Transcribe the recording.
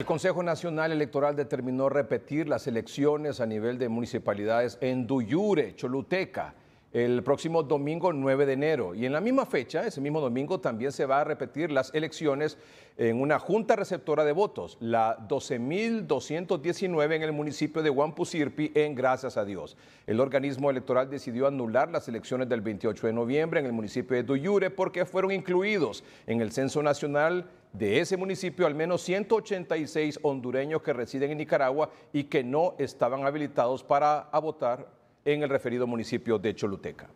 El Consejo Nacional Electoral determinó repetir las elecciones a nivel de municipalidades en Duyure, Choluteca el próximo domingo 9 de enero. Y en la misma fecha, ese mismo domingo, también se va a repetir las elecciones en una junta receptora de votos, la 12.219 en el municipio de Huampusirpi, en Gracias a Dios. El organismo electoral decidió anular las elecciones del 28 de noviembre en el municipio de Duyure porque fueron incluidos en el Censo Nacional de ese municipio al menos 186 hondureños que residen en Nicaragua y que no estaban habilitados para votar en el referido municipio de Choluteca.